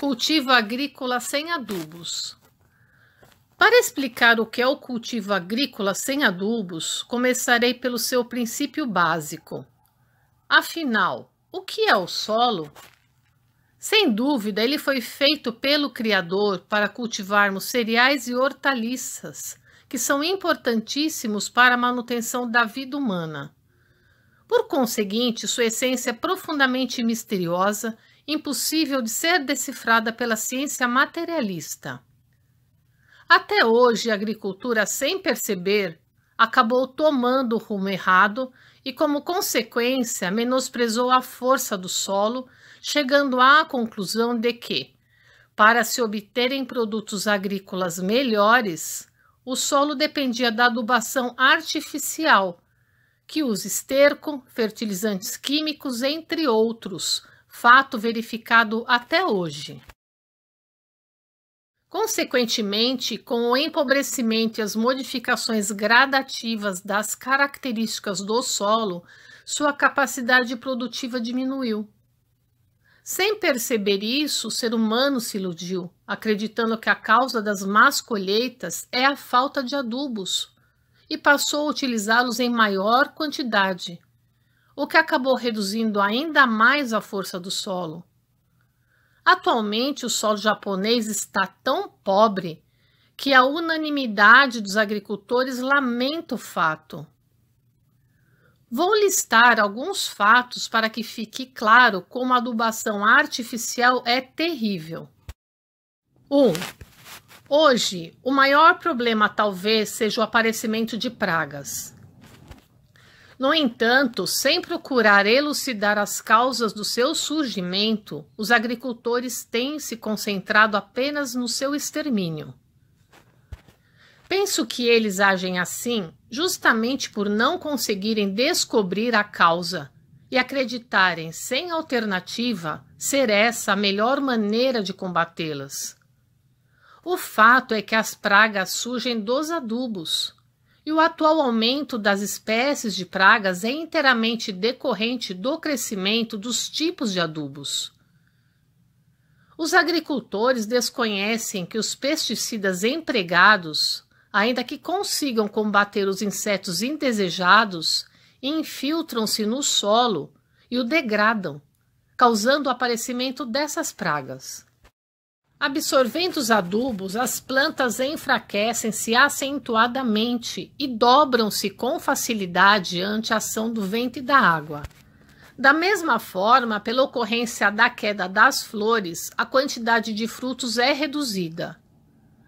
Cultivo agrícola sem adubos. Para explicar o que é o cultivo agrícola sem adubos, começarei pelo seu princípio básico. Afinal, o que é o solo? Sem dúvida, ele foi feito pelo Criador para cultivarmos cereais e hortaliças, que são importantíssimos para a manutenção da vida humana. Por conseguinte, sua essência é profundamente misteriosa impossível de ser decifrada pela ciência materialista. Até hoje, a agricultura, sem perceber, acabou tomando o rumo errado e, como consequência, menosprezou a força do solo, chegando à conclusão de que, para se obterem produtos agrícolas melhores, o solo dependia da adubação artificial, que usa esterco, fertilizantes químicos, entre outros, fato verificado até hoje. Consequentemente, com o empobrecimento e as modificações gradativas das características do solo, sua capacidade produtiva diminuiu. Sem perceber isso, o ser humano se iludiu, acreditando que a causa das más colheitas é a falta de adubos, e passou a utilizá-los em maior quantidade, o que acabou reduzindo ainda mais a força do solo. Atualmente, o solo japonês está tão pobre que a unanimidade dos agricultores lamenta o fato. Vou listar alguns fatos para que fique claro como a adubação artificial é terrível. 1. Um, hoje, o maior problema talvez seja o aparecimento de pragas. No entanto, sem procurar elucidar as causas do seu surgimento, os agricultores têm se concentrado apenas no seu extermínio. Penso que eles agem assim justamente por não conseguirem descobrir a causa e acreditarem sem alternativa ser essa a melhor maneira de combatê-las. O fato é que as pragas surgem dos adubos, e o atual aumento das espécies de pragas é inteiramente decorrente do crescimento dos tipos de adubos. Os agricultores desconhecem que os pesticidas empregados, ainda que consigam combater os insetos indesejados, infiltram-se no solo e o degradam, causando o aparecimento dessas pragas. Absorvendo os adubos, as plantas enfraquecem-se acentuadamente e dobram-se com facilidade ante a ação do vento e da água. Da mesma forma, pela ocorrência da queda das flores, a quantidade de frutos é reduzida.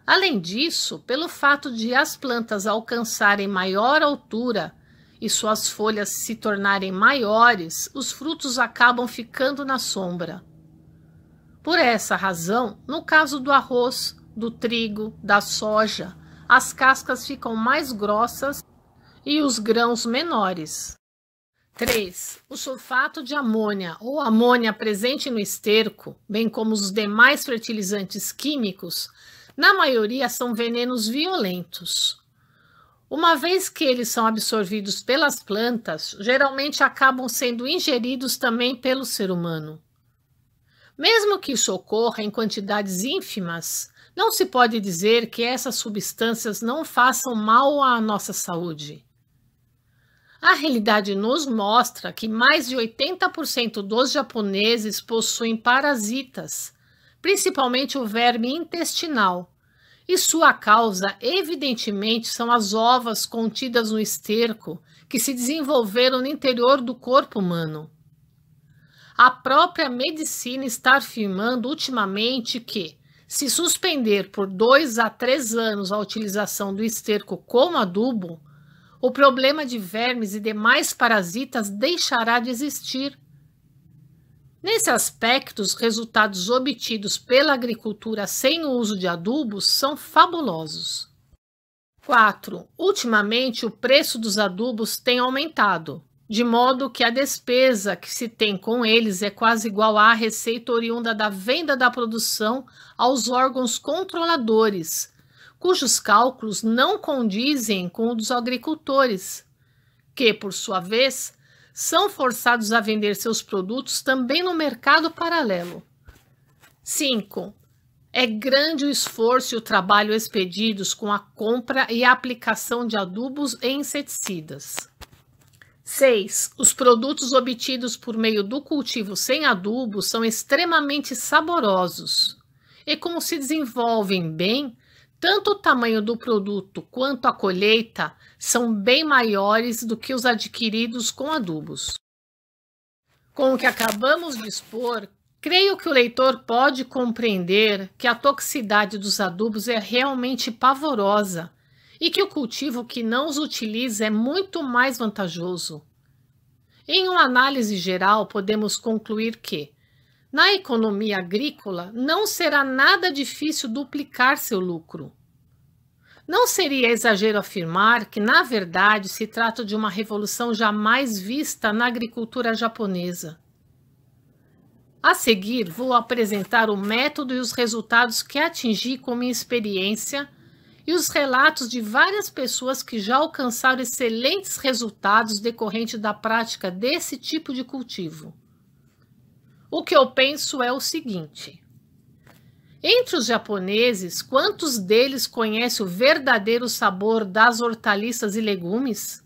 Além disso, pelo fato de as plantas alcançarem maior altura e suas folhas se tornarem maiores, os frutos acabam ficando na sombra. Por essa razão, no caso do arroz, do trigo, da soja, as cascas ficam mais grossas e os grãos menores. 3. O sulfato de amônia ou amônia presente no esterco, bem como os demais fertilizantes químicos, na maioria são venenos violentos. Uma vez que eles são absorvidos pelas plantas, geralmente acabam sendo ingeridos também pelo ser humano. Mesmo que isso ocorra em quantidades ínfimas, não se pode dizer que essas substâncias não façam mal à nossa saúde. A realidade nos mostra que mais de 80% dos japoneses possuem parasitas, principalmente o verme intestinal, e sua causa, evidentemente, são as ovas contidas no esterco que se desenvolveram no interior do corpo humano a própria medicina está afirmando ultimamente que, se suspender por dois a três anos a utilização do esterco como adubo, o problema de vermes e demais parasitas deixará de existir. Nesse aspecto, os resultados obtidos pela agricultura sem o uso de adubos são fabulosos. 4. Ultimamente, o preço dos adubos tem aumentado, de modo que a despesa que se tem com eles é quase igual à receita oriunda da venda da produção aos órgãos controladores, cujos cálculos não condizem com os dos agricultores, que, por sua vez, são forçados a vender seus produtos também no mercado paralelo. 5. É grande o esforço e o trabalho expedidos com a compra e a aplicação de adubos e inseticidas. 6. Os produtos obtidos por meio do cultivo sem adubo são extremamente saborosos. E como se desenvolvem bem, tanto o tamanho do produto quanto a colheita são bem maiores do que os adquiridos com adubos. Com o que acabamos de expor, creio que o leitor pode compreender que a toxicidade dos adubos é realmente pavorosa e que o cultivo que não os utiliza é muito mais vantajoso. Em uma análise geral, podemos concluir que, na economia agrícola, não será nada difícil duplicar seu lucro. Não seria exagero afirmar que, na verdade, se trata de uma revolução jamais vista na agricultura japonesa. A seguir, vou apresentar o método e os resultados que atingi com minha experiência e os relatos de várias pessoas que já alcançaram excelentes resultados decorrente da prática desse tipo de cultivo. O que eu penso é o seguinte: entre os japoneses, quantos deles conhecem o verdadeiro sabor das hortaliças e legumes?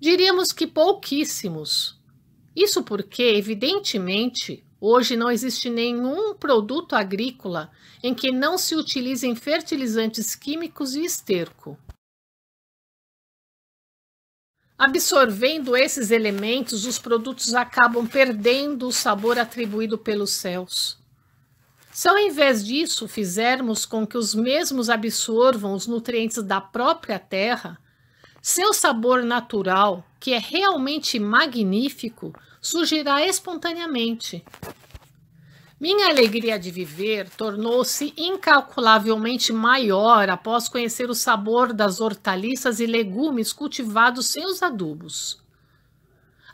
Diríamos que pouquíssimos. Isso porque, evidentemente, Hoje não existe nenhum produto agrícola em que não se utilizem fertilizantes químicos e esterco. Absorvendo esses elementos, os produtos acabam perdendo o sabor atribuído pelos céus. Se ao invés disso fizermos com que os mesmos absorvam os nutrientes da própria terra, seu sabor natural, que é realmente magnífico, surgirá espontaneamente. Minha alegria de viver tornou-se incalculavelmente maior após conhecer o sabor das hortaliças e legumes cultivados sem os adubos.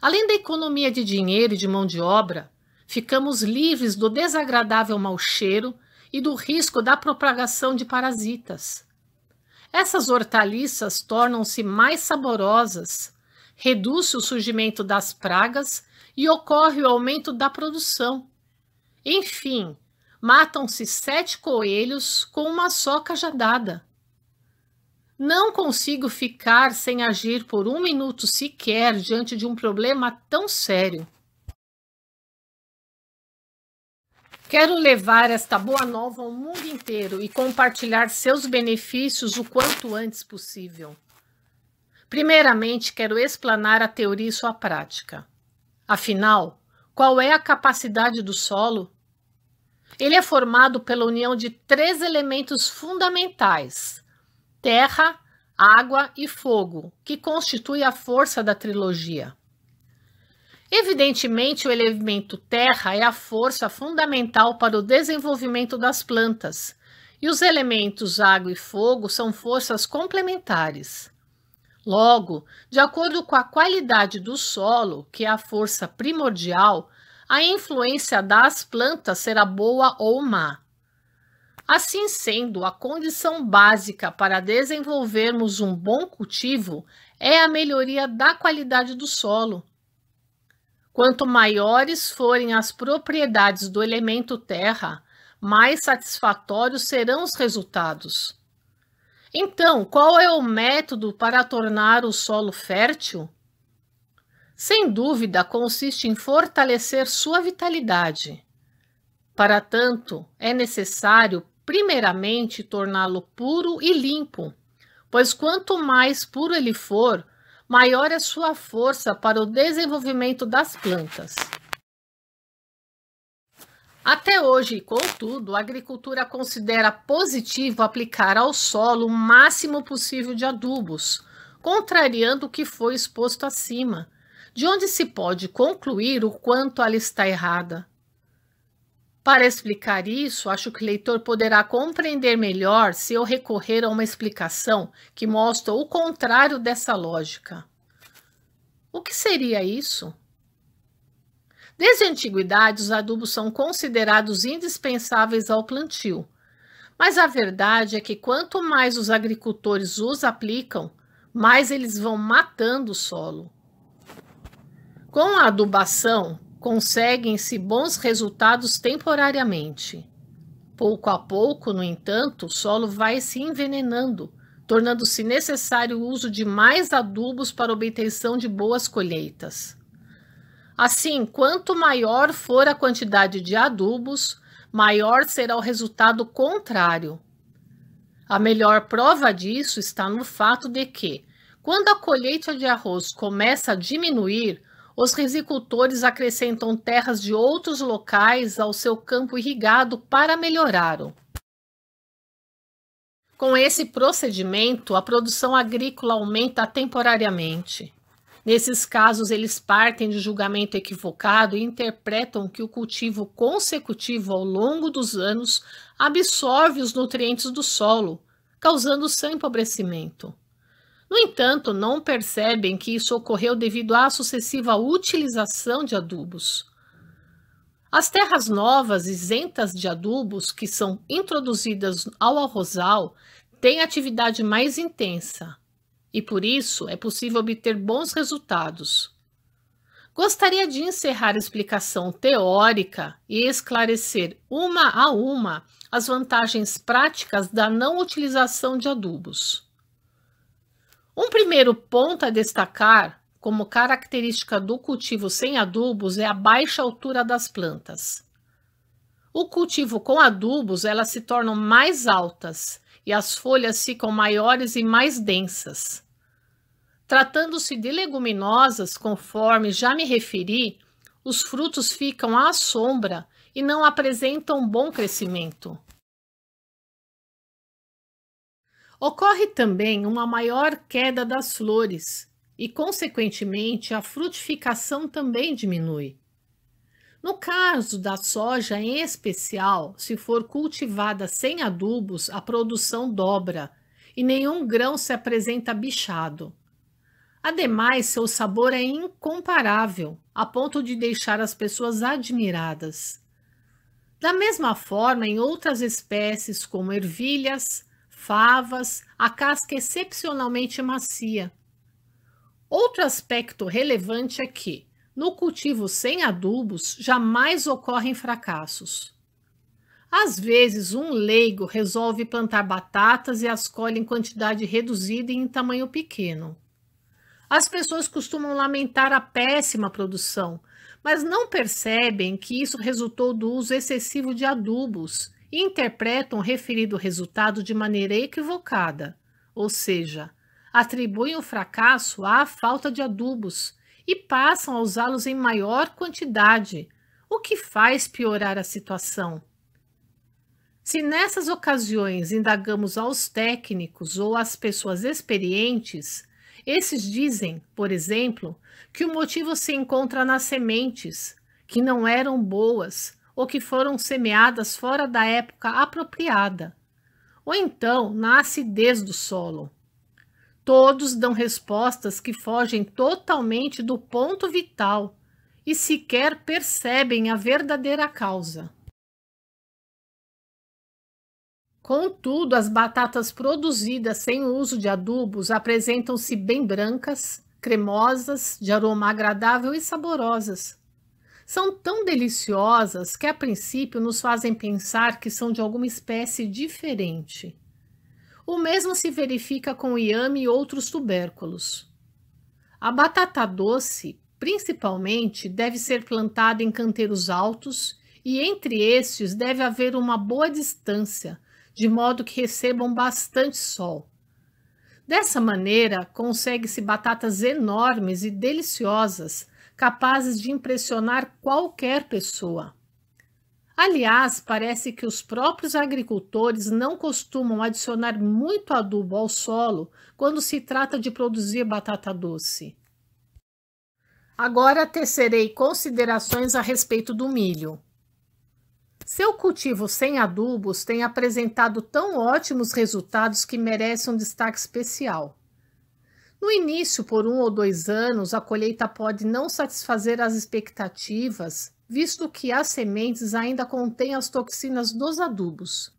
Além da economia de dinheiro e de mão de obra, ficamos livres do desagradável mau cheiro e do risco da propagação de parasitas. Essas hortaliças tornam-se mais saborosas, reduz o surgimento das pragas e ocorre o aumento da produção. Enfim, matam-se sete coelhos com uma só cajadada. Não consigo ficar sem agir por um minuto sequer diante de um problema tão sério. Quero levar esta boa nova ao mundo inteiro e compartilhar seus benefícios o quanto antes possível. Primeiramente, quero explanar a teoria e sua prática. Afinal, qual é a capacidade do solo? Ele é formado pela união de três elementos fundamentais: terra, água e fogo, que constitui a força da trilogia. Evidentemente, o elemento terra é a força fundamental para o desenvolvimento das plantas, e os elementos água e fogo são forças complementares. Logo, de acordo com a qualidade do solo, que é a força primordial, a influência das plantas será boa ou má. Assim sendo, a condição básica para desenvolvermos um bom cultivo é a melhoria da qualidade do solo. Quanto maiores forem as propriedades do elemento terra, mais satisfatórios serão os resultados. Então, qual é o método para tornar o solo fértil? Sem dúvida, consiste em fortalecer sua vitalidade. Para tanto, é necessário, primeiramente, torná-lo puro e limpo, pois quanto mais puro ele for, maior é sua força para o desenvolvimento das plantas. Até hoje, contudo, a agricultura considera positivo aplicar ao solo o máximo possível de adubos, contrariando o que foi exposto acima, de onde se pode concluir o quanto ela está errada. Para explicar isso, acho que o leitor poderá compreender melhor se eu recorrer a uma explicação que mostra o contrário dessa lógica. O que seria isso? Desde a antiguidade, os adubos são considerados indispensáveis ao plantio. Mas a verdade é que quanto mais os agricultores os aplicam, mais eles vão matando o solo. Com a adubação, conseguem-se bons resultados temporariamente. Pouco a pouco, no entanto, o solo vai se envenenando, tornando-se necessário o uso de mais adubos para obtenção de boas colheitas. Assim, quanto maior for a quantidade de adubos, maior será o resultado contrário. A melhor prova disso está no fato de que, quando a colheita de arroz começa a diminuir, os risicultores acrescentam terras de outros locais ao seu campo irrigado para melhorá-lo. Com esse procedimento, a produção agrícola aumenta temporariamente. Nesses casos, eles partem de julgamento equivocado e interpretam que o cultivo consecutivo ao longo dos anos absorve os nutrientes do solo, causando seu empobrecimento. No entanto, não percebem que isso ocorreu devido à sucessiva utilização de adubos. As terras novas isentas de adubos que são introduzidas ao arrozal têm atividade mais intensa, e por isso é possível obter bons resultados. Gostaria de encerrar a explicação teórica e esclarecer uma a uma as vantagens práticas da não utilização de adubos. Um primeiro ponto a destacar como característica do cultivo sem adubos é a baixa altura das plantas. O cultivo com adubos, elas se tornam mais altas e as folhas ficam maiores e mais densas. Tratando-se de leguminosas, conforme já me referi, os frutos ficam à sombra e não apresentam bom crescimento. Ocorre também uma maior queda das flores e, consequentemente, a frutificação também diminui. No caso da soja em especial, se for cultivada sem adubos, a produção dobra e nenhum grão se apresenta bichado. Ademais, seu sabor é incomparável, a ponto de deixar as pessoas admiradas. Da mesma forma, em outras espécies como ervilhas, favas, a casca é excepcionalmente macia. Outro aspecto relevante é que, no cultivo sem adubos, jamais ocorrem fracassos. Às vezes, um leigo resolve plantar batatas e as colhe em quantidade reduzida e em tamanho pequeno. As pessoas costumam lamentar a péssima produção, mas não percebem que isso resultou do uso excessivo de adubos e interpretam o referido resultado de maneira equivocada, ou seja, atribuem o fracasso à falta de adubos e passam a usá-los em maior quantidade, o que faz piorar a situação. Se nessas ocasiões indagamos aos técnicos ou às pessoas experientes, esses dizem, por exemplo, que o motivo se encontra nas sementes, que não eram boas ou que foram semeadas fora da época apropriada, ou então na acidez do solo. Todos dão respostas que fogem totalmente do ponto vital e sequer percebem a verdadeira causa. Contudo, as batatas produzidas sem o uso de adubos apresentam-se bem brancas, cremosas, de aroma agradável e saborosas. São tão deliciosas que, a princípio, nos fazem pensar que são de alguma espécie diferente. O mesmo se verifica com o iame e outros tubérculos. A batata doce, principalmente, deve ser plantada em canteiros altos e entre estes deve haver uma boa distância, de modo que recebam bastante sol. Dessa maneira, consegue-se batatas enormes e deliciosas, capazes de impressionar qualquer pessoa. Aliás, parece que os próprios agricultores não costumam adicionar muito adubo ao solo quando se trata de produzir batata doce. Agora tecerei considerações a respeito do milho. Seu cultivo sem adubos tem apresentado tão ótimos resultados que merece um destaque especial. No início, por um ou dois anos, a colheita pode não satisfazer as expectativas, visto que as sementes ainda contêm as toxinas dos adubos.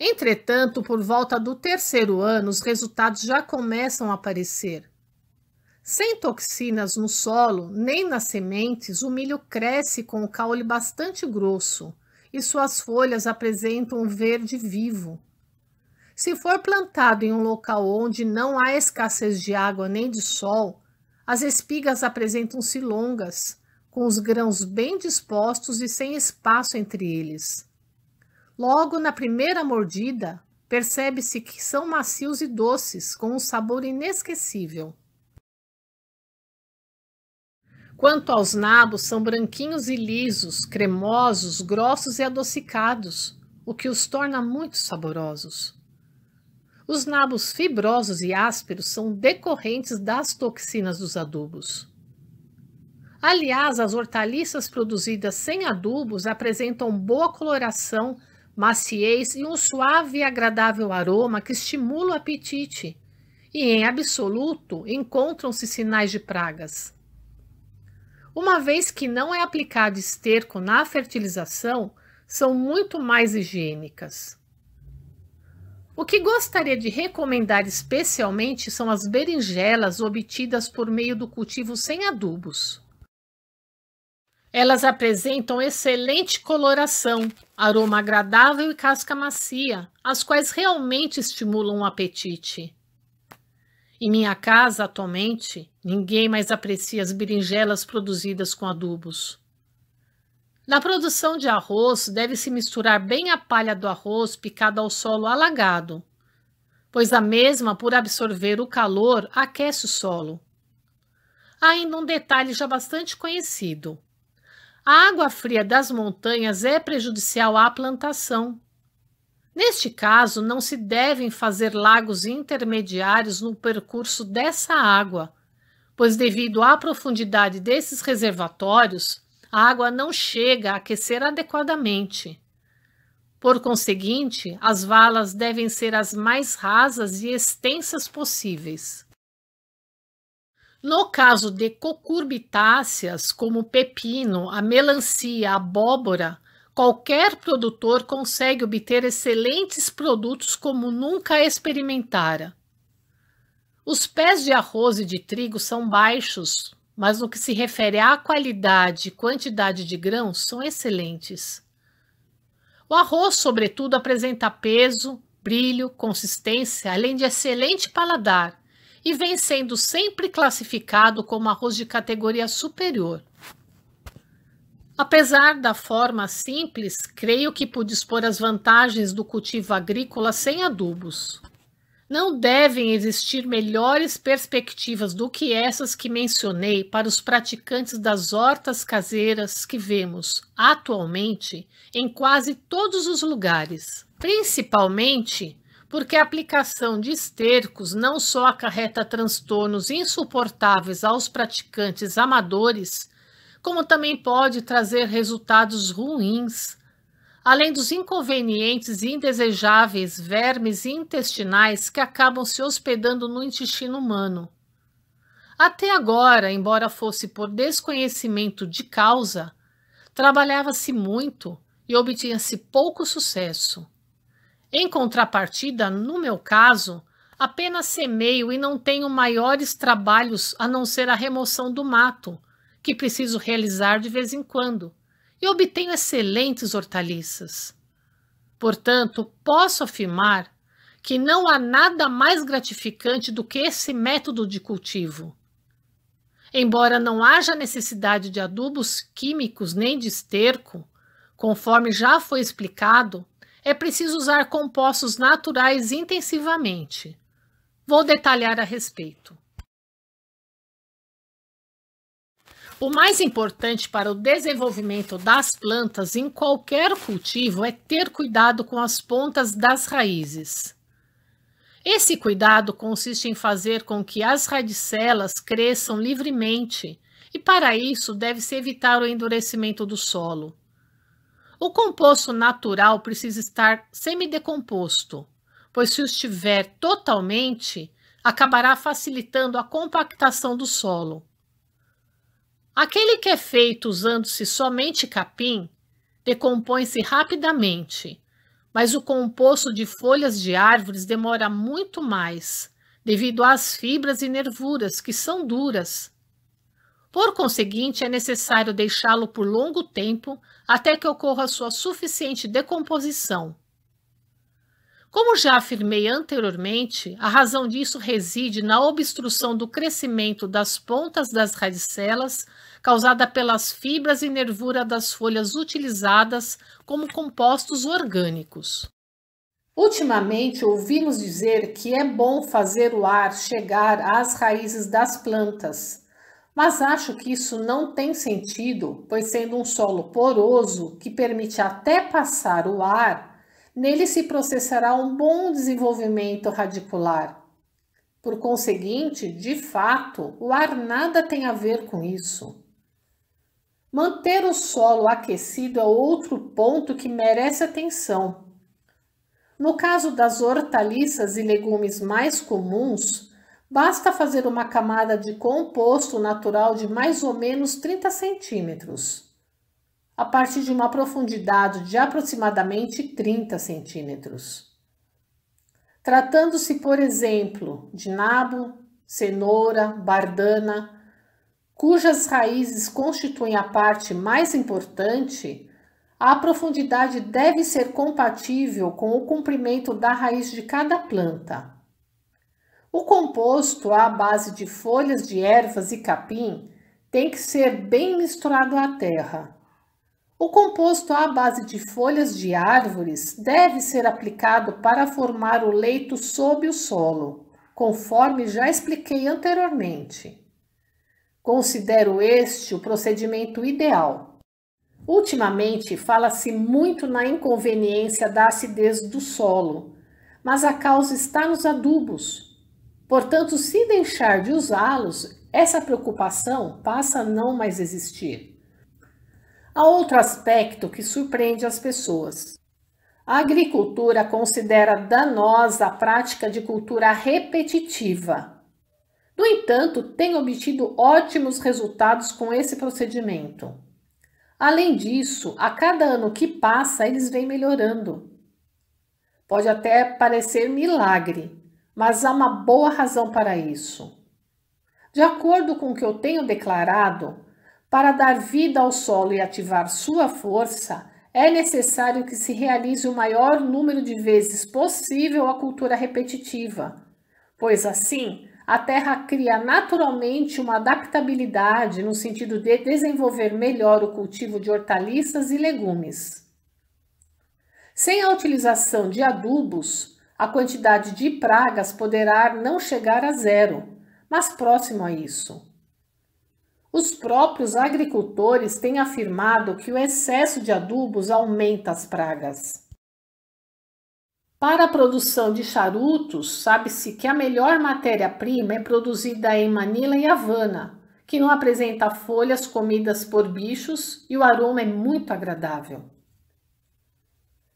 Entretanto, por volta do terceiro ano, os resultados já começam a aparecer. Sem toxinas no solo nem nas sementes, o milho cresce com o caule bastante grosso e suas folhas apresentam verde vivo. Se for plantado em um local onde não há escassez de água nem de sol, as espigas apresentam-se longas, com os grãos bem dispostos e sem espaço entre eles. Logo na primeira mordida, percebe-se que são macios e doces, com um sabor inesquecível. Quanto aos nabos, são branquinhos e lisos, cremosos, grossos e adocicados, o que os torna muito saborosos. Os nabos fibrosos e ásperos são decorrentes das toxinas dos adubos. Aliás, as hortaliças produzidas sem adubos apresentam boa coloração, maciez e um suave e agradável aroma que estimula o apetite. E, em absoluto, encontram-se sinais de pragas uma vez que não é aplicado esterco na fertilização, são muito mais higiênicas. O que gostaria de recomendar especialmente são as berinjelas obtidas por meio do cultivo sem adubos. Elas apresentam excelente coloração, aroma agradável e casca macia, as quais realmente estimulam o apetite. Em minha casa, atualmente, ninguém mais aprecia as berinjelas produzidas com adubos. Na produção de arroz, deve-se misturar bem a palha do arroz picada ao solo alagado, pois a mesma, por absorver o calor, aquece o solo. Há ainda um detalhe já bastante conhecido. A água fria das montanhas é prejudicial à plantação, Neste caso, não se devem fazer lagos intermediários no percurso dessa água, pois, devido à profundidade desses reservatórios, a água não chega a aquecer adequadamente. Por conseguinte, as valas devem ser as mais rasas e extensas possíveis. No caso de cucurbitáceas, como o pepino, a melancia, a abóbora, Qualquer produtor consegue obter excelentes produtos como nunca experimentara. Os pés de arroz e de trigo são baixos, mas no que se refere à qualidade e quantidade de grãos, são excelentes. O arroz, sobretudo, apresenta peso, brilho, consistência, além de excelente paladar, e vem sendo sempre classificado como arroz de categoria superior. Apesar da forma simples, creio que pude expor as vantagens do cultivo agrícola sem adubos. Não devem existir melhores perspectivas do que essas que mencionei para os praticantes das hortas caseiras que vemos atualmente em quase todos os lugares, principalmente porque a aplicação de estercos não só acarreta transtornos insuportáveis aos praticantes amadores, como também pode trazer resultados ruins. Além dos inconvenientes e indesejáveis vermes intestinais que acabam se hospedando no intestino humano. Até agora, embora fosse por desconhecimento de causa, trabalhava-se muito e obtinha-se pouco sucesso. Em contrapartida, no meu caso, apenas semeio e não tenho maiores trabalhos a não ser a remoção do mato, que preciso realizar de vez em quando e obtenho excelentes hortaliças. Portanto, posso afirmar que não há nada mais gratificante do que esse método de cultivo. Embora não haja necessidade de adubos químicos nem de esterco, conforme já foi explicado, é preciso usar compostos naturais intensivamente. Vou detalhar a respeito. O mais importante para o desenvolvimento das plantas em qualquer cultivo é ter cuidado com as pontas das raízes. Esse cuidado consiste em fazer com que as radicelas cresçam livremente, e para isso deve-se evitar o endurecimento do solo. O composto natural precisa estar semidecomposto, pois se o estiver totalmente, acabará facilitando a compactação do solo. Aquele que é feito usando-se somente capim decompõe-se rapidamente, mas o composto de folhas de árvores demora muito mais, devido às fibras e nervuras, que são duras. Por conseguinte, é necessário deixá-lo por longo tempo até que ocorra sua suficiente decomposição. Como já afirmei anteriormente, a razão disso reside na obstrução do crescimento das pontas das radicelas causada pelas fibras e nervura das folhas utilizadas como compostos orgânicos. Ultimamente, ouvimos dizer que é bom fazer o ar chegar às raízes das plantas, mas acho que isso não tem sentido, pois sendo um solo poroso que permite até passar o ar, nele se processará um bom desenvolvimento radicular. Por conseguinte, de fato, o ar nada tem a ver com isso. Manter o solo aquecido é outro ponto que merece atenção. No caso das hortaliças e legumes mais comuns, basta fazer uma camada de composto natural de mais ou menos 30 centímetros, a partir de uma profundidade de aproximadamente 30 centímetros. Tratando-se, por exemplo, de nabo, cenoura, bardana, cujas raízes constituem a parte mais importante, a profundidade deve ser compatível com o comprimento da raiz de cada planta. O composto à base de folhas de ervas e capim tem que ser bem misturado à terra. O composto à base de folhas de árvores deve ser aplicado para formar o leito sob o solo, conforme já expliquei anteriormente. Considero este o procedimento ideal. Ultimamente, fala-se muito na inconveniência da acidez do solo, mas a causa está nos adubos. Portanto, se deixar de usá-los, essa preocupação passa a não mais existir. Há outro aspecto que surpreende as pessoas. A agricultura considera danosa a prática de cultura repetitiva, no entanto, tem obtido ótimos resultados com esse procedimento. Além disso, a cada ano que passa, eles vêm melhorando. Pode até parecer milagre, mas há uma boa razão para isso. De acordo com o que eu tenho declarado, para dar vida ao solo e ativar sua força, é necessário que se realize o maior número de vezes possível a cultura repetitiva, pois assim a Terra cria naturalmente uma adaptabilidade no sentido de desenvolver melhor o cultivo de hortaliças e legumes. Sem a utilização de adubos, a quantidade de pragas poderá não chegar a zero, mas próximo a isso. Os próprios agricultores têm afirmado que o excesso de adubos aumenta as pragas. Para a produção de charutos, sabe-se que a melhor matéria-prima é produzida em Manila e Havana, que não apresenta folhas comidas por bichos e o aroma é muito agradável.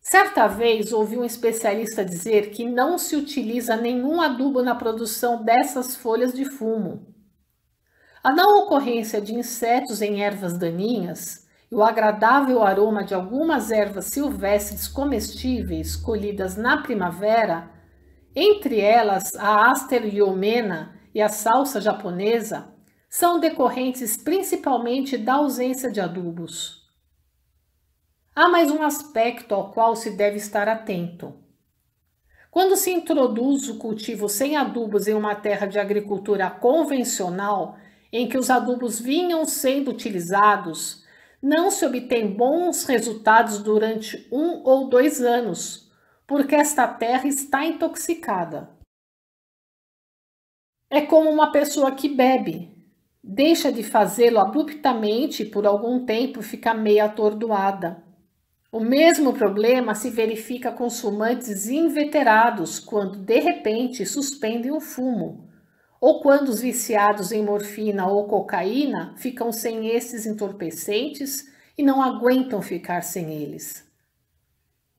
Certa vez ouvi um especialista dizer que não se utiliza nenhum adubo na produção dessas folhas de fumo. A não ocorrência de insetos em ervas daninhas e o agradável aroma de algumas ervas silvestres comestíveis colhidas na primavera, entre elas a yomena e a salsa japonesa, são decorrentes principalmente da ausência de adubos. Há mais um aspecto ao qual se deve estar atento. Quando se introduz o cultivo sem adubos em uma terra de agricultura convencional, em que os adubos vinham sendo utilizados, não se obtém bons resultados durante um ou dois anos, porque esta terra está intoxicada. É como uma pessoa que bebe, deixa de fazê-lo abruptamente e por algum tempo fica meio atordoada. O mesmo problema se verifica com fumantes inveterados quando de repente suspendem o fumo, ou quando os viciados em morfina ou cocaína ficam sem esses entorpecentes e não aguentam ficar sem eles.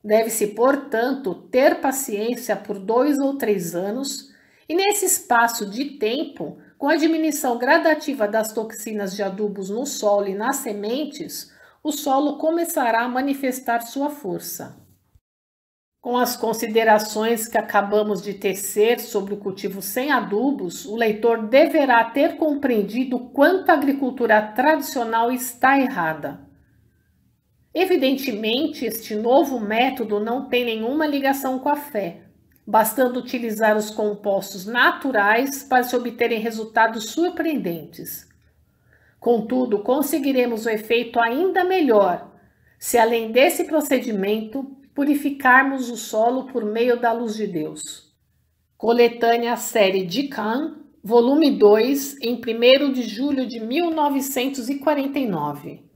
Deve-se, portanto, ter paciência por dois ou três anos e, nesse espaço de tempo, com a diminuição gradativa das toxinas de adubos no solo e nas sementes, o solo começará a manifestar sua força. Com as considerações que acabamos de tecer sobre o cultivo sem adubos, o leitor deverá ter compreendido quanto a agricultura tradicional está errada. Evidentemente, este novo método não tem nenhuma ligação com a fé, bastando utilizar os compostos naturais para se obterem resultados surpreendentes. Contudo, conseguiremos o efeito ainda melhor se, além desse procedimento, purificarmos o solo por meio da luz de Deus. Coletânea série de Kahn, volume 2, em 1 de julho de 1949.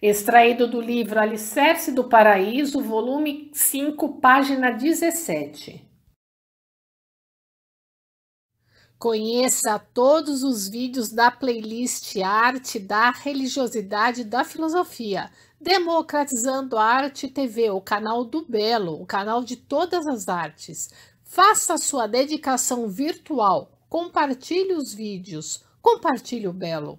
Extraído do livro Alicerce do Paraíso, volume 5, página 17. Conheça todos os vídeos da playlist Arte da Religiosidade da Filosofia Democratizando a Arte TV, o canal do Belo, o canal de todas as artes. Faça sua dedicação virtual, compartilhe os vídeos, compartilhe o Belo.